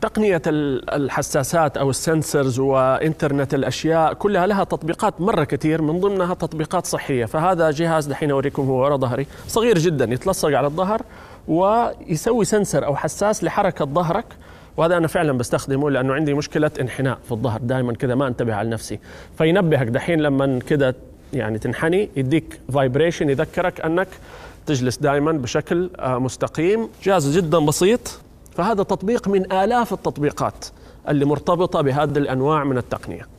تقنية الحساسات أو السنسرز وإنترنت الأشياء كلها لها تطبيقات مرة كثير من ضمنها تطبيقات صحية فهذا جهاز دحين أوريكم هو ورا ظهري صغير جدا يتلصق على الظهر ويسوي سنسر أو حساس لحركة ظهرك وهذا انا فعلا بستخدمه لانه عندي مشكله انحناء في الظهر دائما كذا ما انتبه على نفسي فينبهك دحين لما كذا يعني تنحني يديك فايبريشن يذكرك انك تجلس دائما بشكل آه، مستقيم جهاز جدا بسيط فهذا تطبيق من آلاف التطبيقات اللي مرتبطة بهذه الأنواع من التقنية